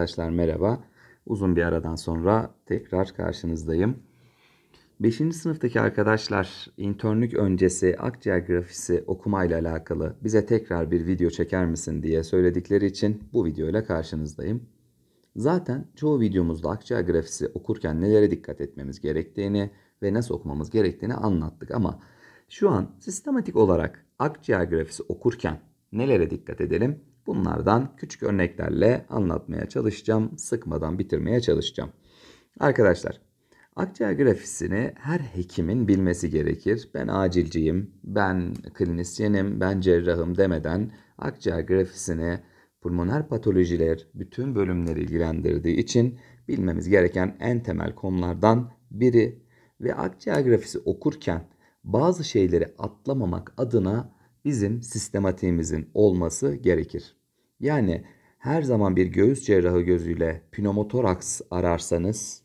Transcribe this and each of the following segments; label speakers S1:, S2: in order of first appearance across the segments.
S1: Arkadaşlar merhaba. Uzun bir aradan sonra tekrar karşınızdayım. 5. sınıftaki arkadaşlar internlük öncesi akciğer grafisi okumayla alakalı bize tekrar bir video çeker misin diye söyledikleri için bu videoyla karşınızdayım. Zaten çoğu videomuzda akciğer grafisi okurken nelere dikkat etmemiz gerektiğini ve nasıl okumamız gerektiğini anlattık ama şu an sistematik olarak akciğer grafisi okurken nelere dikkat edelim? Bunlardan küçük örneklerle anlatmaya çalışacağım. Sıkmadan bitirmeye çalışacağım. Arkadaşlar akciğer grafisini her hekimin bilmesi gerekir. Ben acilciyim, ben klinisyenim, ben cerrahım demeden akciğer grafisini pulmoner patolojiler bütün bölümleri ilgilendirdiği için bilmemiz gereken en temel konulardan biri ve akciğer grafisi okurken bazı şeyleri atlamamak adına bizim sistematiğimizin olması gerekir. Yani her zaman bir göğüs cerrahı gözüyle pneumotoraks ararsanız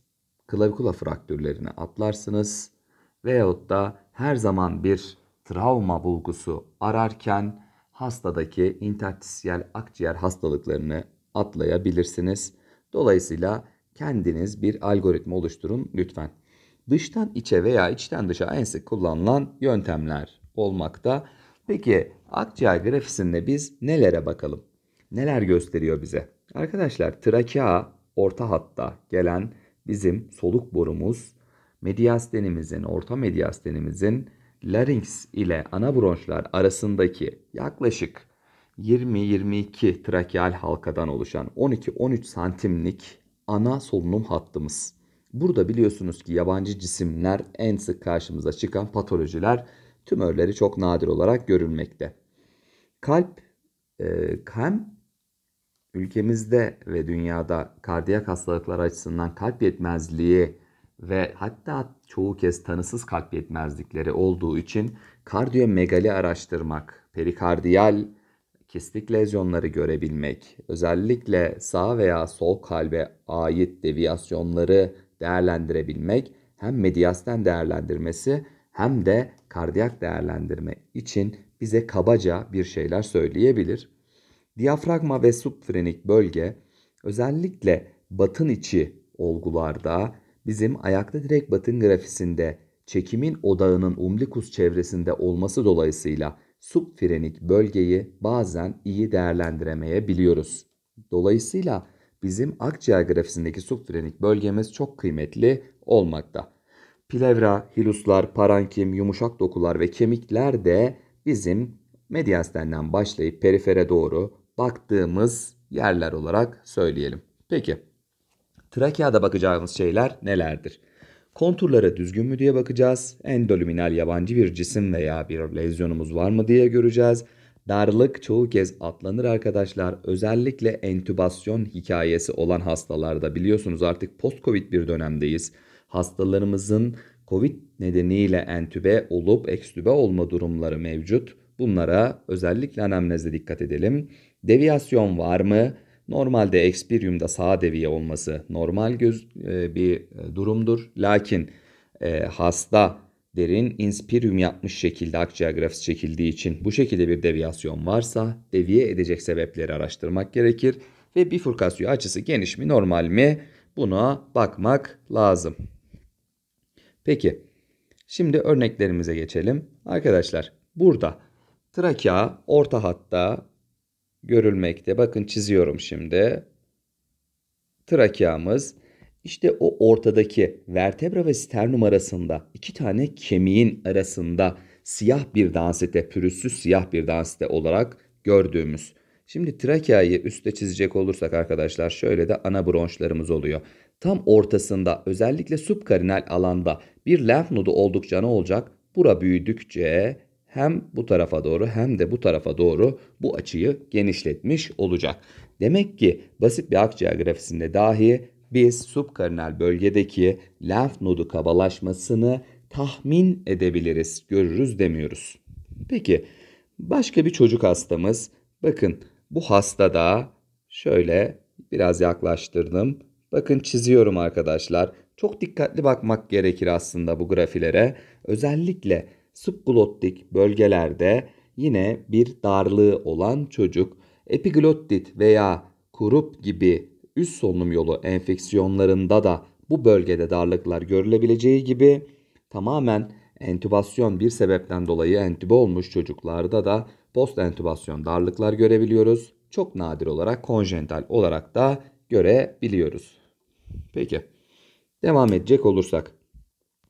S1: klavikula fraktürlerini atlarsınız veyahut da her zaman bir travma bulgusu ararken hastadaki interstisyel akciğer hastalıklarını atlayabilirsiniz. Dolayısıyla kendiniz bir algoritma oluşturun lütfen. Dıştan içe veya içten dışa en sık kullanılan yöntemler olmakta. Peki akciğer grafisinde biz nelere bakalım? Neler gösteriyor bize? Arkadaşlar trakea orta hatta gelen bizim soluk borumuz mediastenimizin orta mediastenimizin larynx ile ana bronşlar arasındaki yaklaşık 20-22 trakeal halkadan oluşan 12-13 santimlik ana solunum hattımız. Burada biliyorsunuz ki yabancı cisimler en sık karşımıza çıkan patolojiler tümörleri çok nadir olarak görülmekte. Kalp e, hem ülkemizde ve dünyada kardiyak hastalıklar açısından kalp yetmezliği ve hatta çoğu kez tanısız kalp yetmezlikleri olduğu için kardiyomegali araştırmak, perikardiyal kistik lezyonları görebilmek, özellikle sağ veya sol kalbe ait deviyasyonları değerlendirebilmek hem medyasten değerlendirmesi hem de kardiyak değerlendirme için bize kabaca bir şeyler söyleyebilir. Diyafragma ve subfrenik bölge özellikle batın içi olgularda bizim ayakta direkt batın grafisinde çekimin odağının umlikus çevresinde olması dolayısıyla subfrenik bölgeyi bazen iyi değerlendiremeyebiliyoruz. Dolayısıyla bizim akciğer grafisindeki subfrenik bölgemiz çok kıymetli olmakta. Plevra, hiluslar, parankim, yumuşak dokular ve kemikler de bizim medyastenden başlayıp perifere doğru baktığımız yerler olarak söyleyelim. Peki Trakea'da bakacağımız şeyler nelerdir? Konturlara düzgün mü diye bakacağız. Endoluminal yabancı bir cisim veya bir lezyonumuz var mı diye göreceğiz. Darlık çoğu kez atlanır arkadaşlar. Özellikle entübasyon hikayesi olan hastalarda biliyorsunuz artık post-covid bir dönemdeyiz. Hastalarımızın COVID nedeniyle entübe olup ekstübe olma durumları mevcut. Bunlara özellikle anamnezde dikkat edelim. Deviyasyon var mı? Normalde ekspiriumda sağ deviye olması normal göz e, bir e, durumdur. Lakin e, hasta derin inspirium yapmış şekilde akciğer grafisi çekildiği için bu şekilde bir deviyasyon varsa deviye edecek sebepleri araştırmak gerekir ve bifurkasyon açısı geniş mi normal mi buna bakmak lazım. Peki şimdi örneklerimize geçelim. Arkadaşlar burada trakea orta hatta görülmekte. Bakın çiziyorum şimdi. Trakeamız işte o ortadaki vertebra ve sternum arasında iki tane kemiğin arasında siyah bir dansete, pürüzsüz siyah bir dansete olarak gördüğümüz. Şimdi trakeayı üstte çizecek olursak arkadaşlar şöyle de ana bronşlarımız oluyor tam ortasında özellikle subkarinal alanda bir lenf nodu oldukça ne olacak? Bura büyüdükçe hem bu tarafa doğru hem de bu tarafa doğru bu açıyı genişletmiş olacak. Demek ki basit bir akciğer grafisinde dahi biz subkarinal bölgedeki lenf nodu kabalaşmasını tahmin edebiliriz, görürüz demiyoruz. Peki başka bir çocuk hastamız. Bakın bu hasta da şöyle biraz yaklaştırdım. Bakın çiziyorum arkadaşlar. Çok dikkatli bakmak gerekir aslında bu grafilere. Özellikle subglottik bölgelerde yine bir darlığı olan çocuk epiglottit veya kurup gibi üst solunum yolu enfeksiyonlarında da bu bölgede darlıklar görülebileceği gibi tamamen entübasyon bir sebepten dolayı entübe olmuş çocuklarda da post entübasyon darlıklar görebiliyoruz. Çok nadir olarak konjental olarak da görebiliyoruz. Peki. Devam edecek olursak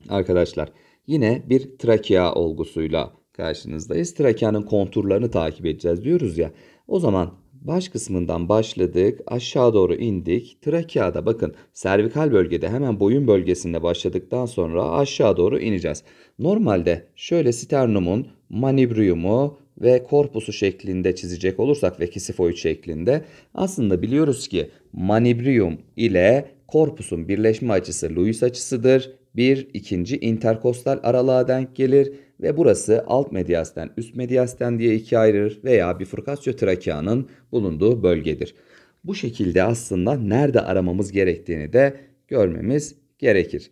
S1: arkadaşlar yine bir trakea olgusuyla karşınızdayız. Trakeanın konturlarını takip edeceğiz diyoruz ya. O zaman baş kısmından başladık. Aşağı doğru indik. Trakeada bakın servikal bölgede hemen boyun bölgesinde başladıktan sonra aşağı doğru ineceğiz. Normalde şöyle sternumun manibriyumu ve korpusu şeklinde çizecek olursak ve kisifoid şeklinde aslında biliyoruz ki manibrium ile korpusun birleşme açısı Lewis açısıdır. Bir ikinci interkostal aralığa denk gelir ve burası alt medyasten üst medyasten diye ikiye ayırır veya bifurkasyo trakeanın bulunduğu bölgedir. Bu şekilde aslında nerede aramamız gerektiğini de görmemiz gerekir.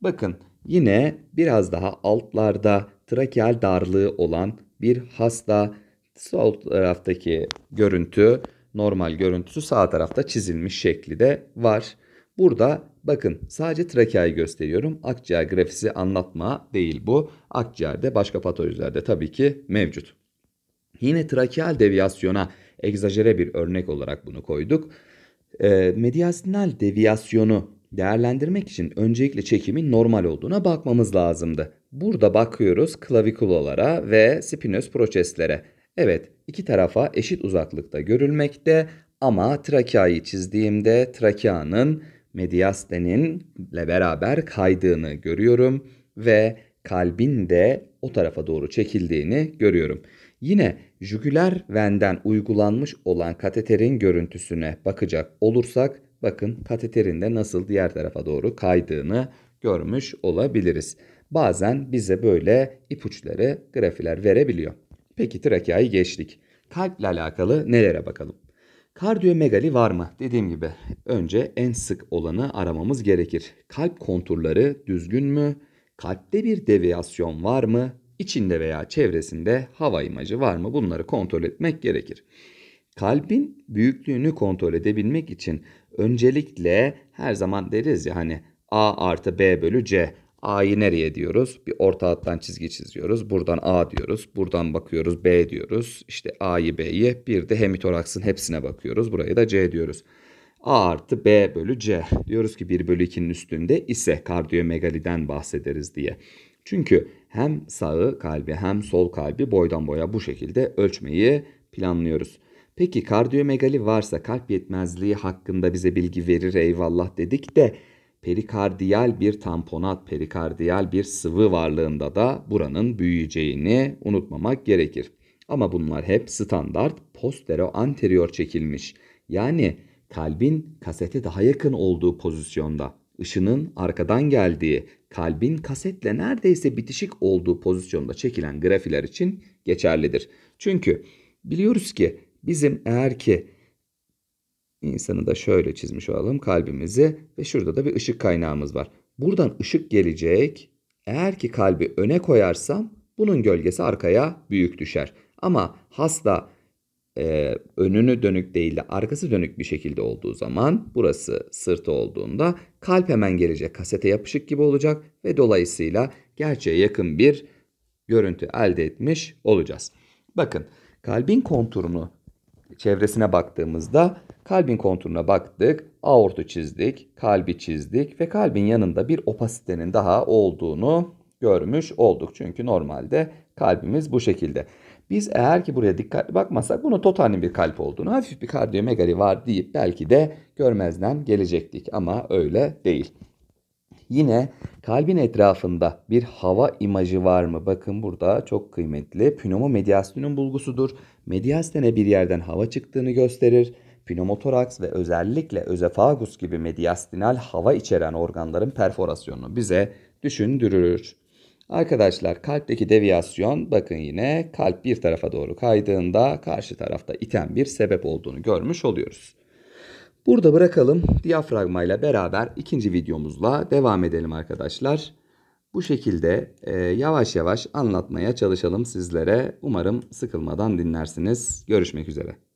S1: Bakın yine biraz daha altlarda trakeal darlığı olan bir hasta sol taraftaki görüntü normal görüntüsü sağ tarafta çizilmiş şekli de var. Burada bakın sadece trakeayı gösteriyorum. Akciğer grafisi anlatma değil bu. Akciğerde başka patolojilerde tabii ki mevcut. Yine trakeal deviyasyona egzajere bir örnek olarak bunu koyduk. E, ee, medyasinal deviyasyonu değerlendirmek için öncelikle çekimin normal olduğuna bakmamız lazımdı. Burada bakıyoruz klavikulalara ve spinöz proçeslere. Evet iki tarafa eşit uzaklıkta görülmekte ama trakeayı çizdiğimde trakeanın Mediaste'nin ile beraber kaydığını görüyorum ve kalbin de o tarafa doğru çekildiğini görüyorum. Yine jugüler venden uygulanmış olan kateterin görüntüsüne bakacak olursak bakın kateterin de nasıl diğer tarafa doğru kaydığını görmüş olabiliriz. Bazen bize böyle ipuçları grafiler verebiliyor. Peki trakeayı geçtik. Kalple alakalı nelere bakalım? Kardiyomegali var mı? Dediğim gibi önce en sık olanı aramamız gerekir. Kalp konturları düzgün mü? Kalpte bir deviyasyon var mı? İçinde veya çevresinde hava imajı var mı? Bunları kontrol etmek gerekir. Kalbin büyüklüğünü kontrol edebilmek için öncelikle her zaman deriz ya hani A artı B bölü C. A'yı nereye diyoruz? Bir orta hattan çizgi çiziyoruz. Buradan A diyoruz. Buradan bakıyoruz B diyoruz. İşte A'yı B'yi bir de hemitoraksın hepsine bakıyoruz. Burayı da C diyoruz. A artı B bölü C. Diyoruz ki 1 bölü 2'nin üstünde ise kardiyomegaliden bahsederiz diye. Çünkü hem sağı kalbi hem sol kalbi boydan boya bu şekilde ölçmeyi planlıyoruz. Peki kardiyomegali varsa kalp yetmezliği hakkında bize bilgi verir eyvallah dedik de perikardiyal bir tamponat, perikardiyal bir sıvı varlığında da buranın büyüyeceğini unutmamak gerekir. Ama bunlar hep standart postero anterior çekilmiş. Yani kalbin kasete daha yakın olduğu pozisyonda. ışının arkadan geldiği, kalbin kasetle neredeyse bitişik olduğu pozisyonda çekilen grafiler için geçerlidir. Çünkü biliyoruz ki bizim eğer ki insanı da şöyle çizmiş olalım kalbimizi ve şurada da bir ışık kaynağımız var. Buradan ışık gelecek. Eğer ki kalbi öne koyarsam bunun gölgesi arkaya büyük düşer. Ama hasta e, önünü dönük değil de arkası dönük bir şekilde olduğu zaman burası sırtı olduğunda kalp hemen gelecek kasete yapışık gibi olacak ve dolayısıyla gerçeğe yakın bir görüntü elde etmiş olacağız. Bakın kalbin konturunu çevresine baktığımızda Kalbin konturuna baktık, aortu çizdik, kalbi çizdik ve kalbin yanında bir opasitenin daha olduğunu görmüş olduk. Çünkü normalde kalbimiz bu şekilde. Biz eğer ki buraya dikkatli bakmasak bunun totalin bir kalp olduğunu, hafif bir kardiyomegali var deyip belki de görmezden gelecektik ama öyle değil. Yine kalbin etrafında bir hava imajı var mı? Bakın burada çok kıymetli mediastinum bulgusudur. Mediastene bir yerden hava çıktığını gösterir pneumotoraks ve özellikle özefagus gibi mediastinal hava içeren organların perforasyonunu bize düşündürür. Arkadaşlar kalpteki deviyasyon bakın yine kalp bir tarafa doğru kaydığında karşı tarafta iten bir sebep olduğunu görmüş oluyoruz. Burada bırakalım diyafragmayla beraber ikinci videomuzla devam edelim arkadaşlar. Bu şekilde e, yavaş yavaş anlatmaya çalışalım sizlere. Umarım sıkılmadan dinlersiniz. Görüşmek üzere.